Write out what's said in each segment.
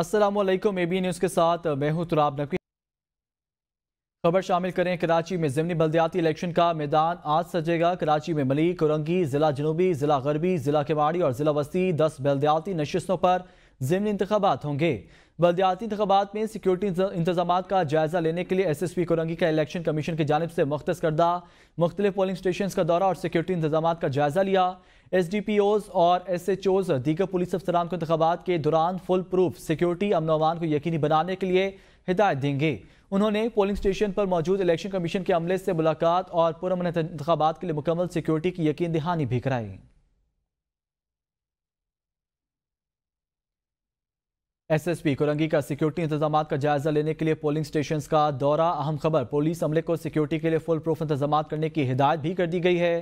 Aslam A B news के साथ मैं हूं तुराब नकवी खबर शामिल करें कराची में ज़मनी बल्दियाती इलेक्शन का मैदान आज सजेगा कराची में मलिक औरंगी ज़िला जनूबी ज़िला गरबी ज़िला केवाड़ी और ज़िला वस्ती दस बल्दियाती नशस्तों पर ज़मनी इंतबात होंगे बल्दियाती इंतबात में सिक्योरिटी इंतजाम का जायजा लेने के लिए एस एस पी कोरंगी का इलेक्शन कमीशन की जानब से मख्त करदा मुख्तलि पोलिंग स्टेशन का दौरा और सिक्योरिटी इंतजाम का जायजा लिया एस डी पी ओज और एस एच ओज दीगर पुलिस अफसरान को इंतबात के दौरान फुल प्रूफ सिक्योरिटी अमन अमान को यकीनी बनाने के लिए हिदायत देंगे उन्होंने पोलिंग स्टेशन पर मौजूद इलेक्शन कमीशन के अमले से मुलाकात और पुरमन इंतबात के लिए मुकम्मल सिक्योरिटी की यकीन दहानी भी कराई एसएसपी कोरंगी का सिक्योरिटी इंतजाम का जायजा लेने के लिए पोलिंग स्टेशन का दौरा अहम खबर पुलिस अमले को सिक्योरिटी के लिए फुल प्रूफ इंतजाम करने की हिदायत भी कर दी गई है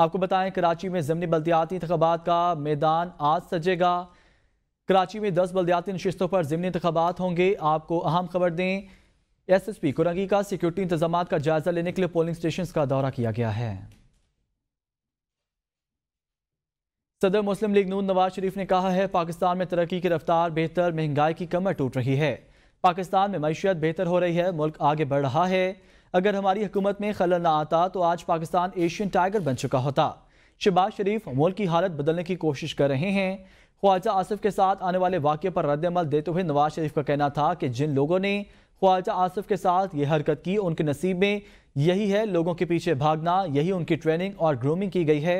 आपको बताएं कराची में ज़मनी बल्दियाती इंतबात का मैदान आज सजेगा कराची में दस बल्दियाती नशस्तों पर ज़मनी इंतबात होंगे आपको अहम खबर दें एस एस पी कोरंगी का सिक्योरिटी इंतजाम का जायजा लेने के लिए पोलिंग स्टेशन का दौरा किया गया है सदर मुस्लिम लीग नून नवाज शरीफ ने कहा है पाकिस्तान में तरक्की की रफ्तार बेहतर महंगाई की कमर टूट रही है पाकिस्तान में मीशत बेहतर हो रही है मुल्क आगे बढ़ रहा है अगर हमारी हुकूमत में खलल ना आता तो आज पाकिस्तान एशियन टाइगर बन चुका होता शहबाज शरीफ मुल्क की हालत बदलने की कोशिश कर रहे हैं ख्वाजा आसिफ के साथ आने वाले वाक्य पर रद्दमल देते हुए नवाज शरीफ का कहना था कि जिन लोगों ने ख्वाजा आसिफ के साथ ये हरकत की उनके नसीब में यही है लोगों के पीछे भागना यही उनकी ट्रेनिंग और ग्रूमिंग की गई है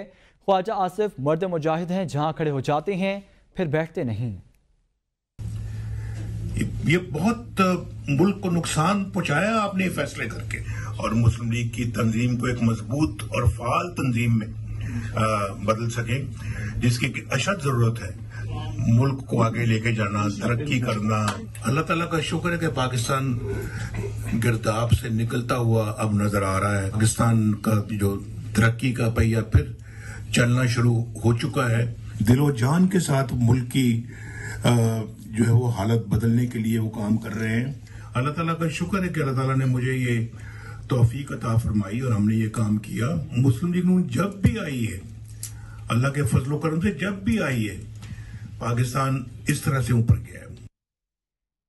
ख्वाजा आसिफ मर्द मुजाहिद हैं जहां खड़े हो जाते हैं फिर बैठते नहीं ये बहुत मुल्क को नुकसान पहुंचाया आपने फैसले करके और मुस्लिम लीग की तंजीम को एक मजबूत और फाल तंजीम में आ, बदल सके जिसकी अशद जरूरत है मुल्क को आगे लेके जाना तरक्की करना अल्लाह ताला का शुक्र है कि पाकिस्तान गिरदाब से निकलता हुआ अब नजर आ रहा है पाकिस्तान का जो तरक्की का पहिया फिर चलना शुरू हो चुका है दिलो जान के साथ मुल्क की जो है वो हालत बदलने के लिए वो काम कर रहे हैं अल्लाह ताला का शुक्र है कि अल्लाह ताला ने मुझे ये तोफीक अता फरमाई और हमने ये काम किया मुस्लिम लीग नून जब भी आई है अल्लाह के फजलो करम से जब भी आई है पाकिस्तान इस तरह से ऊपर गया है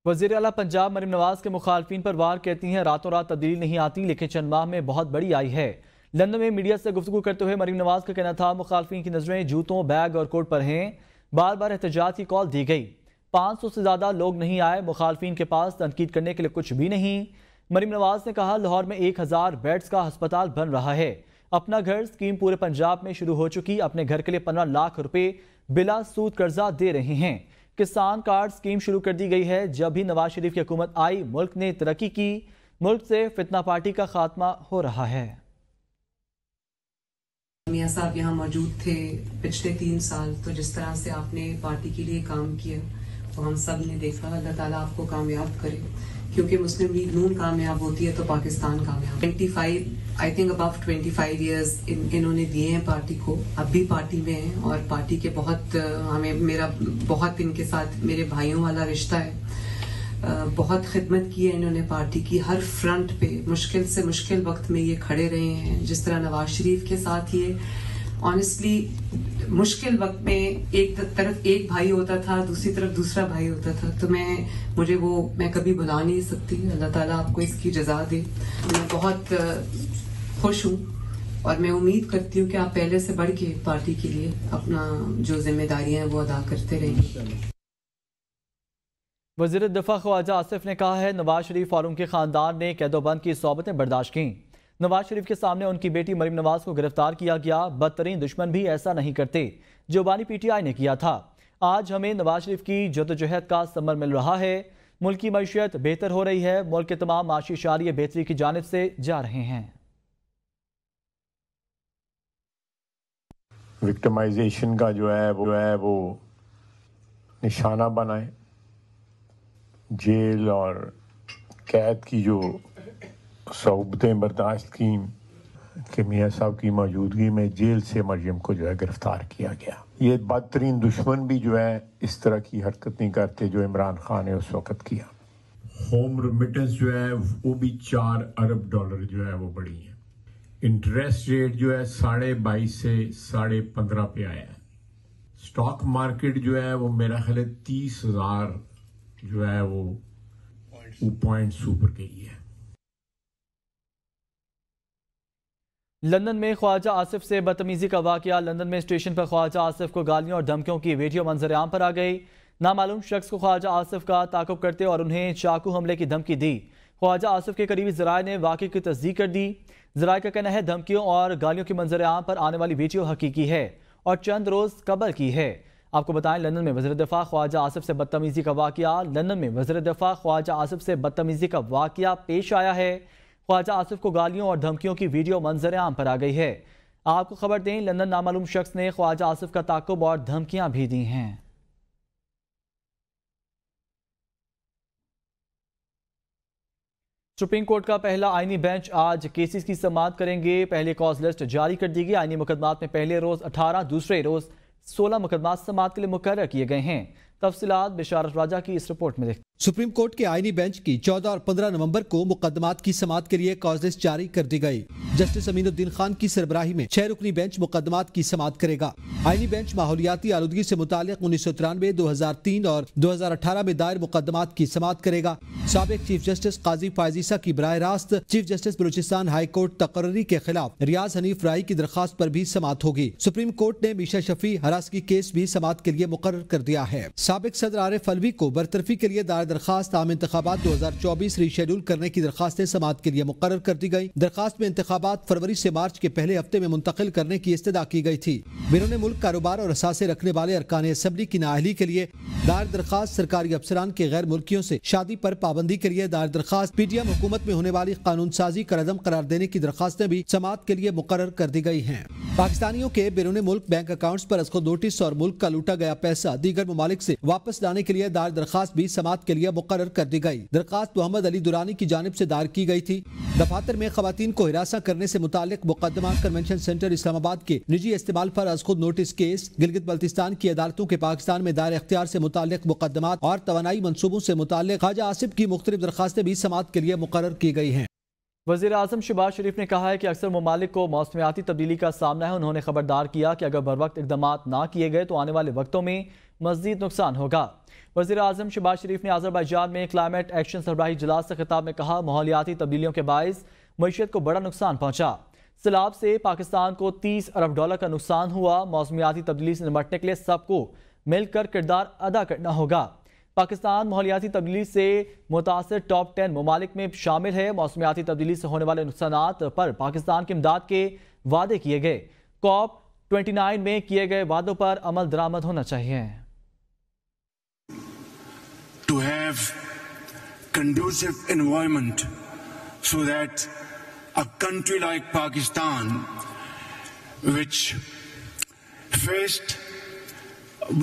वजीर अला पंजाब मरीम नवाज के मुखालफी पर वार कहती हैं रातों रात तब्दीली नहीं आती लेकिन चंद माह में बहुत बड़ी आई है लंदन में मीडिया से गुफ्तु करते हुए मरीम नवाज का कहना था मुखालफी की नजरें जूतों बैग और कोट पर हैं बार बार एहतजाज की कॉल दी गई पाँच सौ से ज़्यादा लोग नहीं आए मुखालफी के पास तनकीद करने के लिए कुछ भी नहीं मरीम नवाज ने कहा लाहौर में एक हज़ार बेड्स का अस्पताल बन रहा है अपना घर स्कीम पूरे पंजाब में शुरू हो चुकी अपने घर के लिए पंद्रह लाख रुपए बिला सूद कर्जा दे रहे हैं किसान कार्ड स्कीम शुरू कर दी गई है जब भी नवाज शरीफ की हुकूमत आई मुल्क ने तरक्की की मुल्क से फितना पार्टी का खात्मा हो रहा है मियाँ साहब यहाँ मौजूद थे पिछले तीन साल तो जिस तरह से आपने पार्टी के लिए काम किया तो हम सब ने देखा अल्लाह ताला आपको कामयाब करे क्योंकि मुस्लिम लीग नून कामयाब होती है तो पाकिस्तान कामयाब twenty five I think about twenty five years इन्होंने दिए हैं पार्टी को अब भी पार्टी में हैं और पार्टी के बहुत हमें मेरा बहुत इनके साथ मेरे भाइयों वाला रिश्ता है बहुत खिदमत की है इन्होंने पार्टी की हर फ्रंट पे मुश्किल से मुश्किल वक्त में ये खड़े रहे हैं जिस तरह नवाज शरीफ के साथ ये ऑनेस्टली मुश्किल वक्त में एक तरफ एक भाई होता था दूसरी तरफ दूसरा भाई होता था तो मैं मुझे वो मैं कभी भुला नहीं सकती अल्लाह ताला आपको इसकी जजा दे मैं बहुत खुश हूँ और मैं उम्मीद करती हूँ कि आप पहले से बढ़ के पार्टी के लिए अपना जो जिम्मेदारियां हैं वो अदा करते रहेंगे वजीर दफा ख्वाजा आसिफ ने कहा है नवाज शरीफ और उनके खानदान ने कैदोबंद की सोबतें बर्दाश्त की नवाज शरीफ के सामने उनकी बेटी मरीम नवाज को गिरफ्तार किया गया बदतरीन दुश्मन भी ऐसा नहीं करते जो बानी पीटीआई ने किया था आज हमें नवाज शरीफ की जदोजहद का समर मिल रहा है मुल्क की मीशत बेहतर हो रही है मुल्क के तमाम माशी शारे बेहतरी की जानब से जा रहे हैं विक्टमाइजेशन का जो है वो है वो निशाना बनाए जेल और कैद की जो सहूबतें बर्दाश्त की कि मियाँ साहब की मौजूदगी में जेल से मरियम को जो है गिरफ्तार किया गया ये बदतरीन दुश्मन भी जो है इस तरह की हरकत नहीं करते जो इमरान खान ने उस वक़्त किया होम रिमिटेंस जो है वो भी चार अरब डॉलर जो है वो बढ़ी है इंटरेस्ट रेट जो है साढ़े बाईस से साढ़े पंद्रह पे आया है स्टॉक मार्केट जो है वो मेरा ख्याल है तीस हजार जो है वो पॉइंट सुपर के लिए लंदन में ख्वाजा आसिफ से बदतमीजी का वाक़ लंदन में स्टेशन पर ख्वाजा आसिफ को गालियों और धमकियों की वीडियो मंजर आम पर आ गई नामालूम शख्स को ख्वाजा आसिफ का ताकुब करते और उन्हें चाकू हमले की धमकी दी ख्वाजा आसिफ के करीबी जराये ने वाक़ की तस्दीक कर दी जराये का कहना है धमकियों और गालियों के मंजर आम पर आने वाली वीडियो हकीकी है और चंद रोज़ कबल की है आपको बताएं लंदन में वजर दफा ख्वाजा आसफ से बदतमीज़ी का वाक़ लंदन में वजर दफा ख्वाजा आसफ से बदतमीज़ी का वाक़ पेश आया है ख्वाजा आसफ को गालियों और धमकियों की वीडियो मंजर आम पर आ गई है आपको खबर दें लंदन नामालूम शख्स ने ख्वाजा आसफ का ताकुब और धमकियां भी दी हैं सुप्रीम कोर्ट का पहला आईनी बेंच आज केसेस की समाप्त करेंगे पहले कॉज लिस्ट जारी कर दी गई आईनी मुकदमात में पहले रोज 18 दूसरे रोज सोलह मुकदमा समात के लिए मुकर किए गए हैं तफसीत बिशारत राजा की इस रिपोर्ट में देख सुप्रीम कोर्ट के आईनी बेंच की 14 और 15 नवंबर को मुकदमात की समात के लिए कॉजेस जारी कर दी गई जस्टिस अमीनुद्दीन खान की सरबराही में छह रुकनी बेंच मुकदमा की समात करेगा आईनी बेंच माहौलियाती आलूदगी ऐसी मुतल उन्नीस सौ तिरानवे दो हजार तीन और दो हजार अठारह में दायर मुकदमा की समात करेगा सबक चीफ जस्टिस काजी फायजीसा की बरह रास्त chief justice Balochistan high court तकर्री के खिलाफ रियाज हनीफ राय की दरखास्त पर भी समात होगी सुप्रीम कोर्ट ने मीशा शफी हरासगी केस भी समात के लिए मुकर कर दिया है सबक सदर आरिफ अलवी को बरतरफी के लिए दायर दरखास्त आम इंतबात दो हजार चौबीस रीशेड्यूल करने की दरखास्तें समात के लिए मुकर कर दी गयी दरखास्त में इंतबात इंतबात फरवरी से मार्च के पहले हफ्ते में मुंतकिल करने की इस्तः की गई थी बिरून मुल्क कारोबार और असासे रखने वाले अरकान असम्बली की नाहली के लिए दायर दरख्वास्त सरकारी अफसरान के गैर मुल्कियों से शादी पर पाबंदी के लिए दायर दरख्वास्त एम हुकूमत में होने वाली कानून साजी का कदम करार देने की दरखास्तें भी समात के लिए मुकर कर दी गई हैं पाकिस्तानियों के बिरून मुल्क बैंक अकाउंट्स पर असको नोटिस और मुल्क का लूटा गया पैसा दीगर ममालिक से वापस लाने के लिए दायर दरखास्त भी समात के लिए मुकर कर दी गई दरखास्त मोहम्मद अली दुरानी की जानब से दायर की गई थी दफातर में खातन को हिरासा कर करने से मुतालिक मुकदमा कन्वेंशन सेंटर इस्लामाबाद के निजी इस्तेमाल पर अज खुद नोटिस केस गिलगित बल्तिस्तान की अदालतों के पाकिस्तान में दायर अख्तियार से मुतालिक मुकदमा और तोानाई मनसूबों से मुतालिक खाजा आसिफ की मुख्तलिफ दरखास्तें भी समात के लिए मुकर की गई हैं वजीर अजम शहबाज शरीफ ने कहा है कि अक्सर ममालिक को मौसमियाती तब्दीली का सामना है उन्होंने खबरदार किया कि अगर बर वक्त इकदाम ना किए गए तो आने वाले वक्तों में मजीद नुकसान होगा वजी अजम शहबाज शरीफ ने आजरबाईजान में क्लाइमेट एक्शन सरबराही इजलास से खिताब में कहा माहौलियाती तब्दीलियों के बायस मीशत को बड़ा नुकसान पहुंचा सैलाब से पाकिस्तान को 30 अरब डॉलर का नुकसान हुआ मौसमियाती तब्दीली से निपटने के लिए सबको मिलकर किरदार अदा करना होगा पाकिस्तान माहौलियाती तब्दीली से मुतासर टॉप टेन ममालिक में शामिल है मौसमियाती तब्दीली से होने वाले नुकसान पर पाकिस्तान की इमदाद के वादे किए गए कॉप 29 में किए गए वादों पर अमल दरामद होना चाहिए to have conducive so that a country like Pakistan, which faced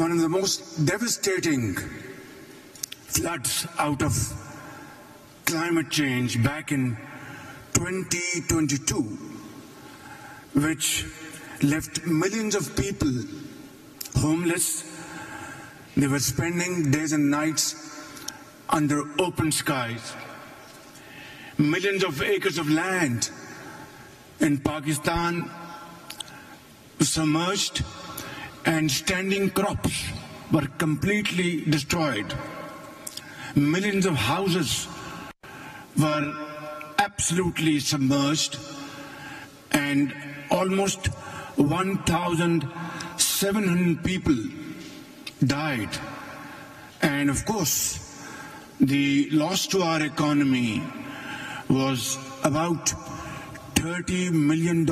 one of the most devastating floods out of climate change back in 2022, which left millions of people homeless. They were spending days and nights under open skies millions of acres of land in Pakistan submerged and standing crops were completely destroyed. Millions of houses were absolutely submerged and almost 1,700 people died. And of course, the loss to our economy was about $30 million.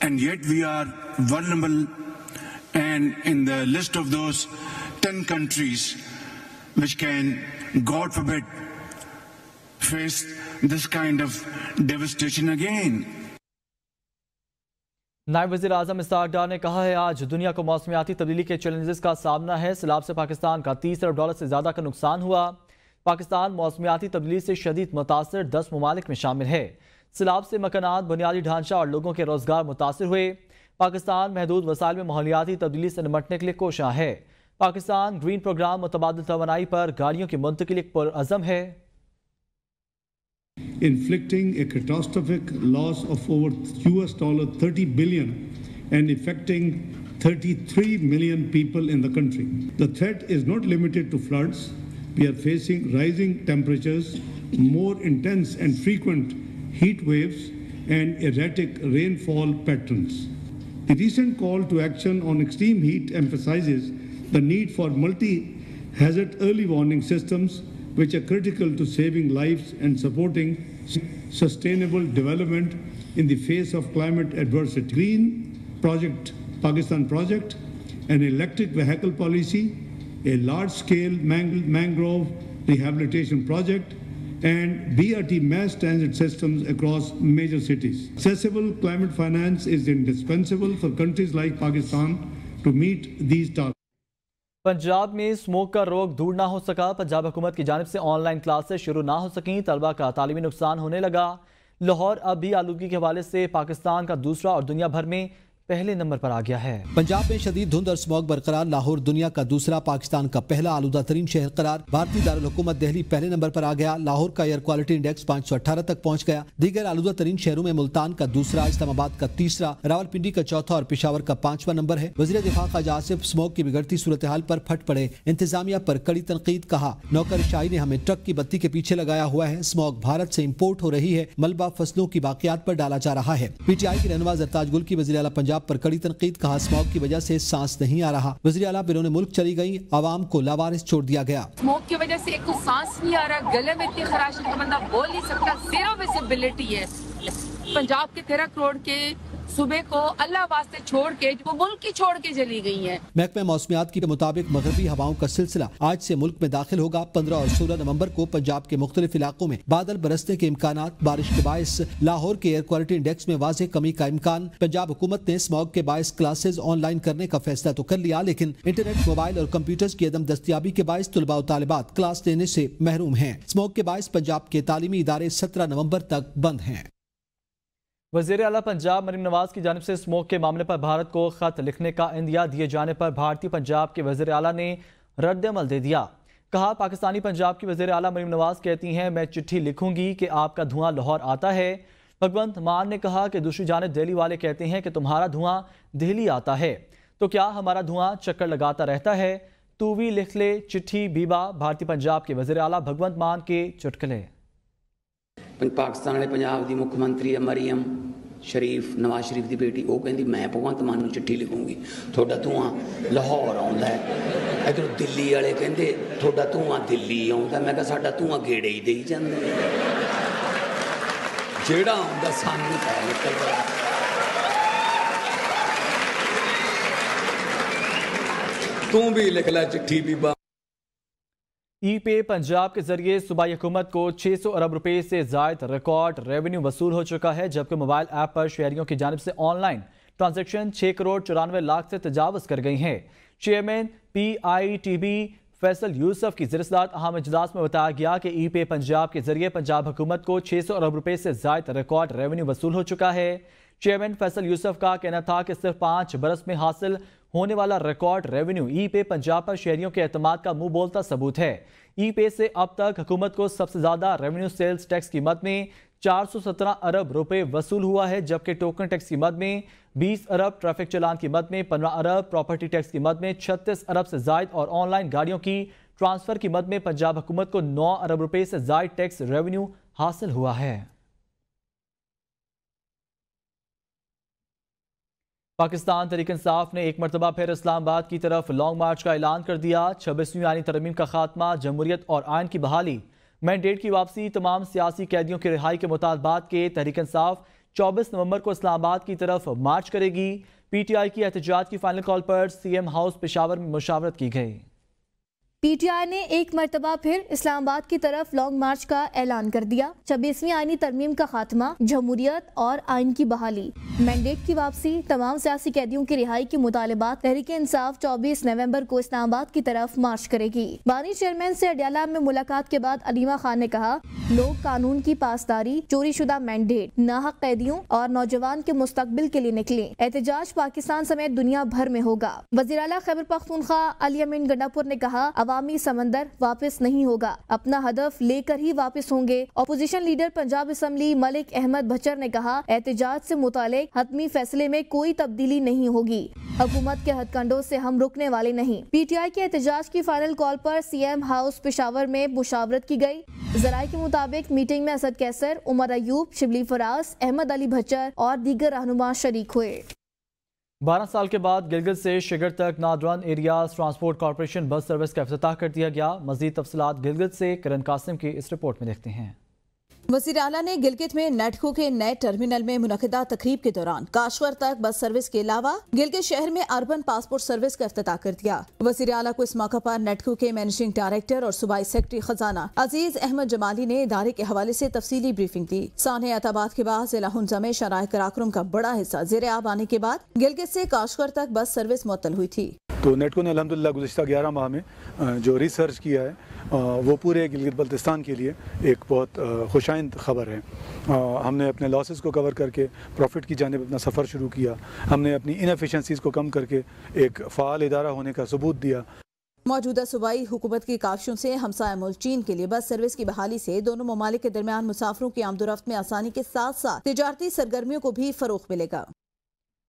And yet we are vulnerable and in the list of those 10 countries which can, God forbid, face this kind of devastation again. नायब वजी अजम इसहाकडार ने कहा है आज दुनिया को मौसमियाती तब्दीली के चैलेंजेस का सामना है सैलाब से पाकिस्तान का तीस अरब डॉलर से ज़्यादा का नुकसान हुआ पाकिस्तान मौसमियाती तब्दीली से शदीद मुतासर दस ममालिक में शामिल है सैलाब से मकान बुनियादी ढांचा और लोगों के रोजगार मुतासर हुए पाकिस्तान महदूद वसाइल में माहौलियाती तब्दीली से निमटने के लिए कोशा है पाकिस्तान ग्रीन प्रोग्राम मुतबाद तोानाई पर गाड़ियों की मुंतकिल पुरज़म है inflicting a catastrophic loss of over US dollar 30 billion and affecting 33 million people in the country. The threat is not limited to floods, we are facing rising temperatures, more intense and frequent heat waves, and erratic rainfall patterns. The recent call to action on extreme heat emphasizes the need for multi-hazard early warning systems which are critical to saving lives and supporting sustainable development in the face of climate adversity. Green Project, Pakistan Project, an electric vehicle policy, a large-scale mangrove rehabilitation project, and BRT mass transit systems across major cities. Accessible climate finance is indispensable for countries like Pakistan to meet these targets. Punjab में smoke का रोग दूर ना हो सका पंजाब हुकूमत की जानब से ऑनलाइन क्लासेस शुरू ना हो सकें तलबा का तालीमी नुकसान होने लगा लाहौर अब भी आलूगी के हवाले से पाकिस्तान का दूसरा और दुनिया भर में पहले नंबर पर आ गया है पंजाब में शदीद धुंध और स्मोक बरकरार लाहौर दुनिया का दूसरा पाकिस्तान का पहला आलूदा तरीन शहर करार भारतीय दारकूमत दिल्ली पहले नंबर पर आ गया लाहौर का एयर क्वालिटी इंडेक्स पाँच सौ अठारह तक पहुँच गया दीगर आलूदा तरीन शहरों में मुल्तान का दूसरा इस्लामाबाद का तीसरा रावलपिंडी का चौथा और पिशावर का पांचवा नंबर है वजी दिफा खाज आसिफ स्मोक की बिगड़ती सूरत हाल पर फट पड़े इंतजामिया पर कड़ी तनकीद कहा नौकर शाही ने हमें ट्रक की बत्ती के पीछे लगाया हुआ है स्मोक भारत ऐसी इम्पोर्ट हो रही है मलबा फसलों की बाकियात आरोप डाला जा रहा है पीटीआई की रहनवाज अरताज गुल की वजी पंजाब पंजाब पर कड़ी तनकीद कहा स्मोक की वजह से सांस नहीं आ रहा वजी अला बिरोने मुल्क चली गयी आवाम को लावारिस छोड़ दिया गया स्मोक की वजह से एक तो सांस नहीं आ रहा गले में इतनी खराश है तो बंदा बोल नहीं सकता विजिबिलिटी है पंजाब के तेरह करोड़ के सुबह को अल्लाह वास्ते छोड़ के वो मुल्क ही छोड़ के चली गई हैं। महकमे मौसमियात के मुताबिक मगरबी हवाओं का सिलसिला आज से मुल्क में दाखिल होगा पंद्रह और सोलह नवंबर को पंजाब के मुख्तलिफ इलाकों में बादल बरसने के इम्कान बारिश के बायस लाहौर के एयर क्वालिटी इंडेक्स में वाज कमी का इम्कान पंजाब हुकूमत ने स्मॉग के बायस क्लासेज ऑनलाइन करने का फैसला तो कर लिया लेकिन इंटरनेट मोबाइल और कंप्यूटर्स की अदम दस्तियाबी के बायस तलबा तलबात क्लास लेने ऐसी महरूम है स्मॉग के बायस पंजाब के तालीमी इदारे सत्रह नवम्बर तक बंद है वजीर अला पंजाब मरीम नवाज की जानब से स्मोक के मामले पर भारत को खत लिखने का इंदिया दिए जाने पर भारतीय पंजाब के वजीर अला ने रद्दमल दे दिया कहा पाकिस्तानी पंजाब की वजीर अला मरीम नवाज कहती हैं मैं चिट्ठी लिखूंगी कि आपका धुआं लाहौर आता है भगवंत मान ने कहा कि दूसरी जानब दिल्ली वाले कहते हैं कि तुम्हारा धुआं दिल्ली आता है तो क्या हमारा धुआं चक्कर लगाता रहता है तू भी लिख ले चिट्ठी बीबा भारतीय पंजाब के वजीर अला भगवंत मान के चुटकले ਪਾਕਿਸਤਾਨ ਵਾਲੇ ਪੰਜਾਬ ਦੀ ਮੁੱਖ ਮੰਤਰੀ ਹੈ ਮਰੀਮ ਸ਼ਰੀਫ ਨਵਾਜ਼ ਸ਼ਰੀਫ ਦੀ ਬੇਟੀ ਉਹ ਕਹਿੰਦੀ ਮੈਂ ਭਗਵੰਤ ਮਾਨ ਨੂੰ ਚਿੱਠੀ ਲਿਖੂੰਗੀ ਤੁਹਾਡਾ ਧੂਆ ਲਾਹੌਰ ਆਉਂਦਾ ਹੈ ਇਧਰ ਦਿੱਲੀ ਵਾਲੇ ਕਹਿੰਦੇ ਤੁਹਾਡਾ ਧੂਆ ਦਿੱਲੀ ਆਉਂਦਾ ਮੈਂ ਕਿਹਾ ਸਾਡਾ ਧੂਆ ਗੇੜੇ ਹੀ ਦੇਈ ਜਾਂਦਾ ਜਿਹੜਾ ਆਉਂਦਾ ਸਾਨੂੰ ਪੈ ਨਿਕਲਦਾ ਤੂੰ ਵੀ ਲਿਖ ਲੈ ਚਿੱਠੀ ਵੀ ई e पे पंजाब के जरिए सूबाई हुकूमत को 600 अरब रुपए से जायद रिकॉर्ड रेवेन्यू वसूल हो चुका है जबकि मोबाइल ऐप पर शहरियों की जानब से ऑनलाइन ट्रांजेक्शन 6 करोड़ चौरानवे लाख से तजावज कर गई हैं chairman P I T B Faisal Yousuf की जरसदात अहम इजलास में बताया गया कि ई e पे पंजाब के जरिए पंजाब हुकूमत को सौ अरब रुपए से जायद रिकॉर्ड रेवेन्यू वसूल हो चुका है चेयरमैन फैसल यूसुफ का कहना था कि सिर्फ पाँच बरस में हासिल होने वाला रिकॉर्ड रेवेन्यू ई पे पंजाब पर शहरियों के अहतम का मुंह बोलता सबूत है ई e पे से अब तक हुकूमत को सबसे ज़्यादा रेवेन्यू सेल्स टैक्स की मद में 417 अरब रुपए वसूल हुआ है जबकि टोकन टैक्स की मद में 20 अरब ट्रैफिक चलान की मद में 15 अरब प्रॉपर्टी टैक्स की मद में 36 अरब से जायद और ऑनलाइन गाड़ियों की ट्रांसफर की मद में पंजाब हुकूमत को 9 अरब रुपए से जायद टैक्स रेवेन्यू हासिल हुआ है पाकिस्तान तरीक इंसाफ ने एक मरतबा फिर इस्लामाबाद की तरफ लॉन्ग मार्च का ऐलान कर दिया छब्बीसवीं आनी तरमीम का खात्मा जमहूरियत और आयन की बहाली मैंडेट की वापसी तमाम सियासी कैदियों की रिहाई के मुतालबात के तहरीक इंसाफ चौबीस नवंबर को इस्लामाबाद की तरफ मार्च करेगी पी टी आई की एहतजाज की फाइनल कॉल पर सी एम हाउस पेशावर में मुशावरत की गई पीटीआई ने एक मरतबा फिर इस्लामाबाद की तरफ लॉन्ग मार्च का ऐलान कर दिया छब्बीसवीं आईनी तरमीम का खात्मा जमहूरियत और आइन की बहाली मैंडेट की वापसी तमाम सियासी कैदियों की रिहाई के मुतालबात तहरीक इंसाफ चौबीस नवम्बर को इस्लामाबाद की तरफ मार्च करेगी बानी चेयरमैन ऐसी अडयाला में मुलाकात के बाद अलीमा खान ने कहा लोग कानून की पासदारी चोरी शुदा मैंडेट नाहक कैदियों और नौजवान के मुस्तबिल के लिए निकले एहतजाज पाकिस्तान समेत दुनिया भर में होगा वजीर अला खैबर पख्तूनखा अली अमीन गंडापुर ने कहा अवामी समंदर वापस नहीं होगा अपना हदफ लेकर ही वापस होंगे opposition leader Punjab assembly Malik Ahmad Bhachar ने कहा एहतजाज ऐसी मुताल हतमी फैसले में कोई तब्दीली नहीं होगी हुकूमत के हथकंडों से हम रुकने वाले नहीं पीटीआई के एहतजाज की फाइनल कॉल पर सीएम हाउस पिशावर में मुशावरत की गई जराये के मुताबिक मीटिंग में असद कैसर उमर अयूब शिबली फराज अहमद अली भचर और दीगर रहनुमा शरीक हुए बारह साल के बाद गिलगित से शिगर तक नादरान areas transport corporation bus service का अफ्ताह कर दिया गया मजीद तफसलत गिलगित से करण कासिम की इस रिपोर्ट में देखते हैं वजीर अला ने गिलगित में नेटको के नए टर्मिनल में मुनदा तकरीब के दौरान काशवर तक बस सर्विस के अलावा गिलगित शहर में अर्बन पासपोर्ट सर्विस का अफ्ताह कर दिया वजीर अला को इस मौका पर नेटको के मैनेजिंग डायरेक्टर और सूबाई सेक्रेटरी खजाना अजीज अहमद जमाली ने इदारे के हवाले ऐसी तफसी ब्रीफिंग दी सान एतबाद के बाद जिला हंजा में शराय कराक्रम का बड़ा हिस्सा जेर आब आने के बाद गिलगित ऐसी काशवर तक बस सर्विस मुतल हुई थी तो नेटको ने अलहमदिल्ला गुजशत ग्यारह माह में जो रिसर्च किया है वो पूरे गिलगित बल्तिस्तान के लिए एक बहुत खुशाइंद ख़बर है हमने अपने लॉसेस को कवर करके प्रॉफिट की जानब अपना सफ़र शुरू किया हमने अपनी इनफिशेंसीज़ को कम करके एक फ़ाल इदारा होने का सबूत दिया मौजूदा सूबाई हुकूमत की काविशों से हमसाय मुल्क चीन के लिए बस सर्विस की बहाली से दोनों ममालिक के दरमियान मुसाफरों की आमदोरफ्त में आसानी के साथ साथ तजारती सरगर्मियों को भी फरोख मिलेगा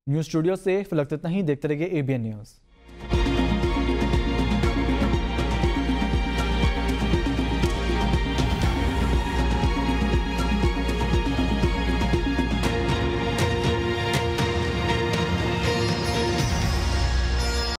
न्यूज स्टूडियो से फिलहाल इतना ही देखते रहिए एबीएन न्यूज़